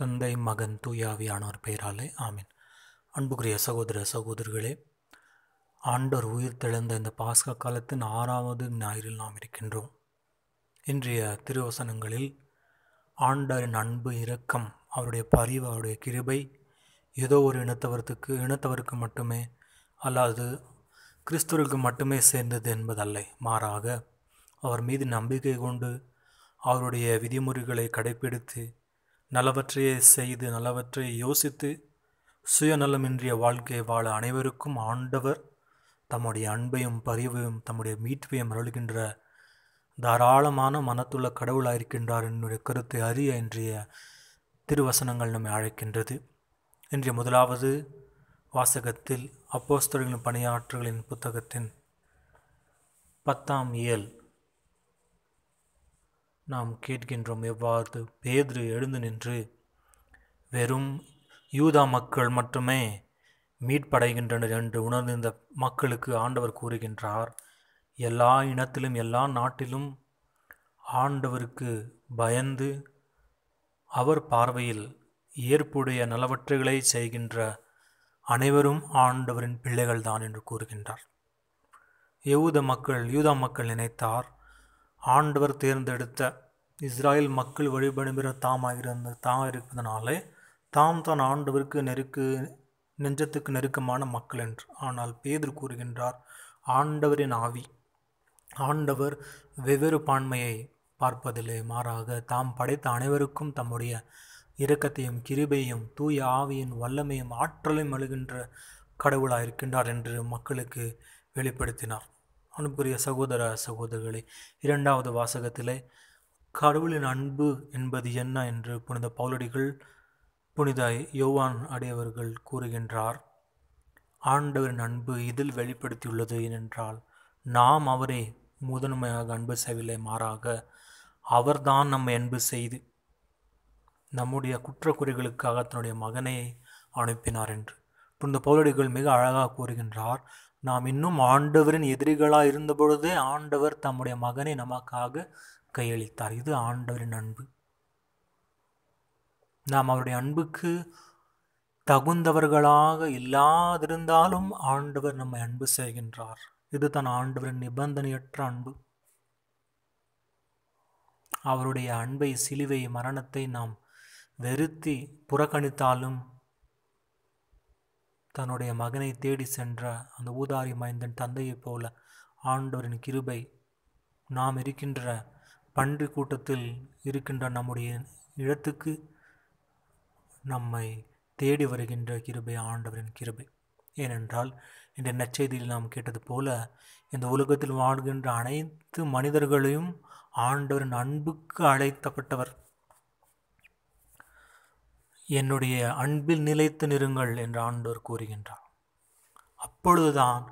தந்தை மகன் தூயாவியானோர் பெயராலே ஆமீன் அன்புக்குரிய சகோதர சகோதரிகளே ஆண்டோர் உயிர் தெழுந்த இந்த பாஸ்க காலத்தின் ஆறாவது ஞாயிறில் நாம் இருக்கின்றோம் இன்றைய திருவசனங்களில் ஆண்டரின் அன்பு இரக்கம் அவருடைய பரிவு அவருடைய கிருபை ஏதோ ஒரு இனத்தவரத்துக்கு இனத்தவருக்கு மட்டுமே அல்லாது கிறிஸ்துவருக்கு மட்டுமே சேர்ந்தது என்பதல்ல மாறாக அவர் மீது நம்பிக்கை கொண்டு அவருடைய விதிமுறைகளை கடைபிடித்து நல்லவற்றையே செய்து நல்லவற்றை யோசித்து சுயநலமின்றிய வாழ்க்கையை வாழ அனைவருக்கும் ஆண்டவர் தம்முடைய அன்பையும் பரிவையும் தம்முடைய மீட்பையும் அருள்கின்ற தாராளமான மனத்துள்ள கடவுளாக இருக்கின்றார் என்னுடைய கருத்தை அறிய இன்றைய திருவசனங்கள் நம்மை அழைக்கின்றது இன்றைய முதலாவது வாசகத்தில் அப்போஸ்தர்களின் பணியாற்றுகளின் புத்தகத்தின் பத்தாம் இயல் நாம் கேட்கின்றோம் எவ்வாறு பேதிரு எழுந்து நின்று வெறும் யூதா மக்கள் மட்டுமே மீட்படைகின்றனர் என்று உணர்ந்த இந்த மக்களுக்கு ஆண்டவர் கூறுகின்றார் எல்லா இனத்திலும் எல்லா நாட்டிலும் ஆண்டவருக்கு பயந்து அவர் பார்வையில் ஏற்புடைய நலவற்றைகளை செய்கின்ற அனைவரும் ஆண்டவரின் பிள்ளைகள்தான் என்று கூறுகின்றார் யூத மக்கள் யூதா மக்கள் நினைத்தார் ஆண்டவர் தேர்ந்தெடுத்த இஸ்ராயல் மக்கள் வழிபடுகிற தாமாக இருந்த தாம் இருப்பதனாலே தாம் தான் ஆண்டவருக்கு நெருக்கு நெஞ்சத்துக்கு நெருக்கமான மக்கள் என்று ஆனால் பேதர் கூறுகின்றார் ஆண்டவரின் ஆவி ஆண்டவர் வெவ்வேறு பான்மையை பார்ப்பதில்லை மாறாக தாம் படைத்த அனைவருக்கும் தம்முடைய இரக்கத்தையும் கிருபையும் தூய ஆவியின் வல்லமையும் ஆற்றலையும் அழுகின்ற கடவுளாக இருக்கின்றார் என்று மக்களுக்கு வெளிப்படுத்தினார் அன்புக்குரிய சகோதர சகோதரிகளை இரண்டாவது வாசகத்திலே கடவுளின் அன்பு என்பது என்ன என்று புனித பவுலடிகள் புனித யோவான் அடையவர்கள் கூறுகின்றார் ஆண்டவரின் அன்பு இதில் வெளிப்படுத்தியுள்ளது ஏனென்றால் நாம் அவரே முதன்மையாக அன்பு செய்யவில்லை மாறாக அவர்தான் நம்ம அன்பு செய்து நம்முடைய குற்றக்குறைகளுக்காக தன்னுடைய மகனை அனுப்பினார் என்று புனித பவுலடிகள் மிக அழகாக கூறுகின்றார் நாம் இன்னும் ஆண்டவரின் எதிரிகளாக இருந்தபொழுதே ஆண்டவர் தம்முடைய மகனை நமக்காக கையளித்தார் இது ஆண்டவரின் அன்பு நாம் அவருடைய அன்புக்கு தகுந்தவர்களாக இல்லாதிருந்தாலும் ஆண்டவர் நம்மை அன்பு செய்கின்றார் இது தன் ஆண்டவரின் நிபந்தனையற்ற அன்பு அவருடைய அன்பை சிலுவை மரணத்தை நாம் வெறுத்தி புறக்கணித்தாலும் தன்னுடைய மகனை தேடி சென்ற அந்த ஊதாரி மைந்தன் தந்தையைப் போல ஆண்டவரின் கிருபை நாம் இருக்கின்ற பன்றி கூட்டத்தில் இருக்கின்ற நம்முடைய இடத்துக்கு நம்மை தேடி வருகின்ற கிருபை ஆண்டவரின் கிருபை ஏனென்றால் இந்த நச்செய்தியில் நாம் கேட்டது போல இந்த உலகத்தில் வாழ்கின்ற அனைத்து மனிதர்களையும் ஆண்டவரின் அன்புக்கு அழைத்தப்பட்டவர் என்னுடைய அன்பில் நிலைத்து நிறுங்கள் என்று ஆண்டவர் கூறுகின்றார் அப்பொழுதுதான்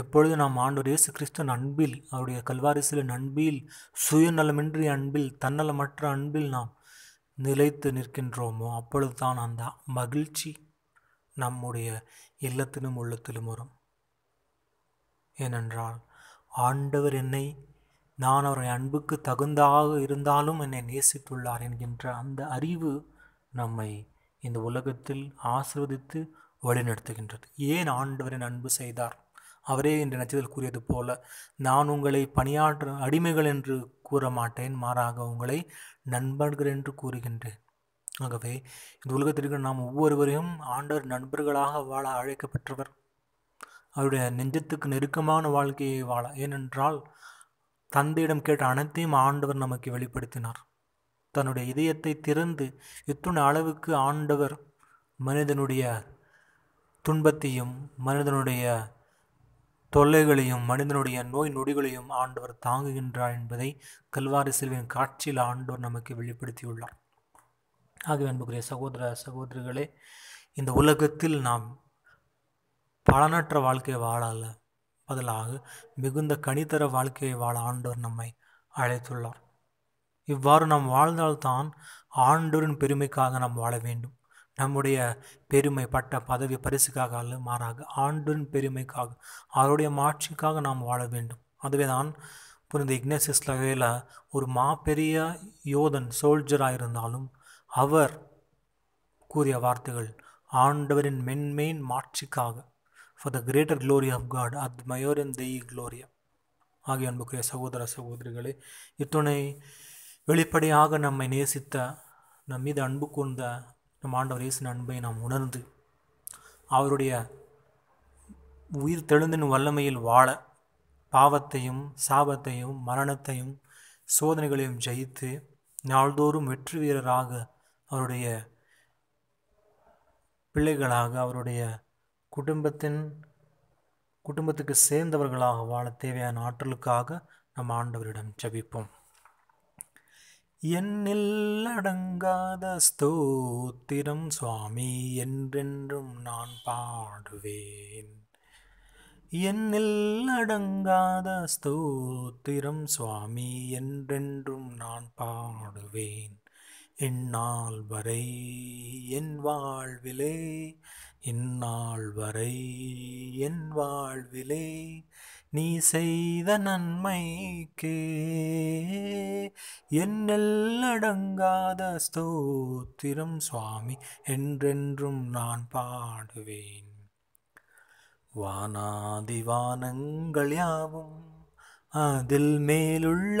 எப்பொழுது நாம் ஆண்டோர் இயேசு கிறிஸ்தன் அன்பில் அவருடைய கல்வாரிசிலின் அன்பில் சுயநலமின்றி அன்பில் தன்னலமற்ற அன்பில் நாம் நிலைத்து நிற்கின்றோமோ அப்பொழுது தான் அந்த மகிழ்ச்சி நம்முடைய இல்லத்திலும் உள்ளத்திலும் வரும் ஏனென்றால் ஆண்டவர் என்னை நான் அவரை அன்புக்கு தகுந்தாக இருந்தாலும் என்னை நேசித்துள்ளார் என்கின்ற அந்த அறிவு நம்மை இந்த உலகத்தில் ஆசிர்வதித்து வழிநடத்துகின்றது ஏன் ஆண்டவரின் அன்பு செய்தார் அவரே என்று நச்சத்தில் கூறியது போல நான் உங்களை பணியாற்ற அடிமைகள் என்று கூற மாட்டேன் மாறாக உங்களை நண்பர்கள் என்று கூறுகின்றேன் ஆகவே இந்த உலகத்திற்கு நாம் ஒவ்வொருவரையும் ஆண்டவர் நண்பர்களாக வாழ அழைக்கப்பெற்றவர் அவருடைய நெஞ்சத்துக்கு நெருக்கமான வாழ்க்கையை வாழ ஏனென்றால் தந்தையிடம் கேட்ட அனைத்தையும் ஆண்டவர் நமக்கு வெளிப்படுத்தினார் தன்னுடைய இதயத்தை திறந்து இத்துணை அளவுக்கு ஆண்டவர் மனிதனுடைய துன்பத்தையும் மனிதனுடைய தொல்லைகளையும் மனிதனுடைய நோய் நொடிகளையும் ஆண்டவர் தாங்குகின்றார் என்பதை கல்வாரி செல்வின் காட்சியில் ஆண்டவர் நமக்கு வெளிப்படுத்தியுள்ளார் ஆகவே அன்புக்குரிய சகோதர சகோதரிகளே இந்த உலகத்தில் நாம் பலனற்ற வாழ்க்கையை வாழல பதிலாக மிகுந்த கனித்தர வாழ்க்கையை வாழ ஆண்டவர் நம்மை அழைத்துள்ளார் இவ்வாறு நாம் வாழ்ந்தால்தான் ஆண்டோரின் பெருமைக்காக நாம் வாழ வேண்டும் நம்முடைய பெருமை பட்ட பதவி பரிசுக்காக அல்ல மாறாக ஆண்டின் பெருமைக்காக அவருடைய மாட்சிக்காக நாம் வாழ வேண்டும் அதுவே தான் புரிந்த இக்னசிஸ் வகையில் ஒரு மாபெரிய யோதன் சோல்ஜராக இருந்தாலும் அவர் கூறிய வார்த்தைகள் ஆண்டவரின் மென்மேன் மாட்சிக்காக for the greater glory of God அத் மயோரன் தெய் க்ளோரியா ஆகிய அன்புக்குரிய சகோதர சகோதரிகளே இத்துணை வெளிப்படையாக நம்மை நேசித்த நம் மீது அன்பு கூர்ந்த நம் ஆண்டவர் இயேசு அன்பை நாம் உணர்ந்து அவருடைய உயிர் தெழுந்தின் வல்லமையில் வாழ பாவத்தையும் சாபத்தையும் மரணத்தையும் சோதனைகளையும் ஜெயித்து நாள்தோறும் வெற்றி வீரராக அவருடைய பிள்ளைகளாக அவருடைய குடும்பத்தின் குடும்பத்துக்கு சேர்ந்தவர்களாக வாழ தேவையான ஆற்றலுக்காக நம் ஆண்டவரிடம் ஜபிப்போம் என்னில் அடங்காத ஸ்தோத்திரம் சுவாமி என்றென்றும் நான் பாடுவேன் என்னில் அடங்காத ஸ்தோத்திரம் சுவாமி என்றென்றும் நான் பாடுவேன் இந்நாள் வரை என் வாழ்விலே இந்நாள் வரை என் வாழ்விலே நீ செய்த நன்மைக்கே என்னெல்லடங்காத ஸ்தோத்திரம் சுவாமி என்றென்றும் நான் பாடுவேன் வானாதி வானங்கள் யாவும் அதில் மேலுள்ள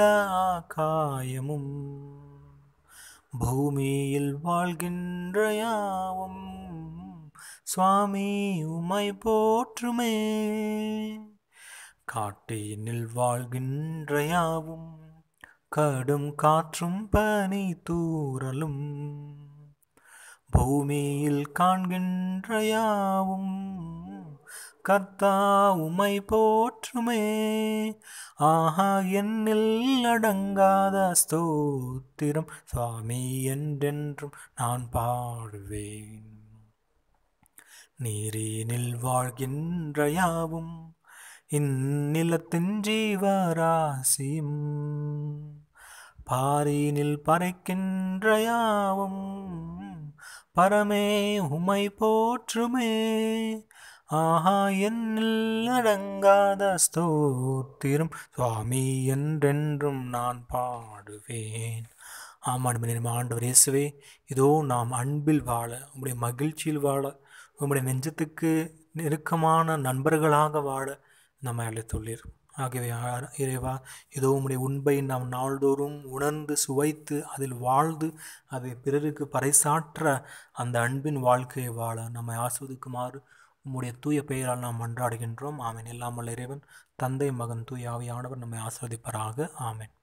ஆகாயமும் பூமியில் வாழ்கின்ற யாவும் சுவாமி உமை போற்றுமே காட்டினில் வாழ்கின்ற யாவும் கடும் காற்றும் பனி தூரலும் பூமியில் காண்கின்ற யாவும் கர்த்தா உமை போற்றுமே ஆஹா என்னில் அடங்காத ஸ்தோத்திரம் சுவாமி என்றென்றும் நான் பாடுவேன் நீரினில் வாழ்கின்ற யாவும் இந்நிலத்தின் ஜீவராசியும் பாரினில் பறைக்கின்ற யாவும் பரமே உமை போற்றுமே ஆஹா என்னில் அடங்காத ஸ்தோத்திரம் சுவாமி என்றென்றும் நான் பாடுவேன் ஆமாம் அன்பு ஆண்டவர் இயேசுவே இதோ நாம் அன்பில் வாழ உங்களுடைய மகிழ்ச்சியில் வாழ உங்களுடைய நெஞ்சத்துக்கு நெருக்கமான நண்பர்களாக வாழ நம்ம அழைத்துள்ளீர் ஆகவே இறைவா ஏதோ உங்களுடைய உண்பை நாம் நாள்தோறும் உணர்ந்து சுவைத்து அதில் வாழ்ந்து அதை பிறருக்கு பறைசாற்ற அந்த அன்பின் வாழ்க்கையை வாழ நம்மை ஆஸ்வதிக்குமாறு உம்முடைய தூய பெயரால் நாம் மன்றாடுகின்றோம் ஆமேன் இல்லாமல் இறைவன் தந்தை மகன் தூய ஆவியானவர் நம்மை ஆஸ்வதிப்பராக ஆமேன்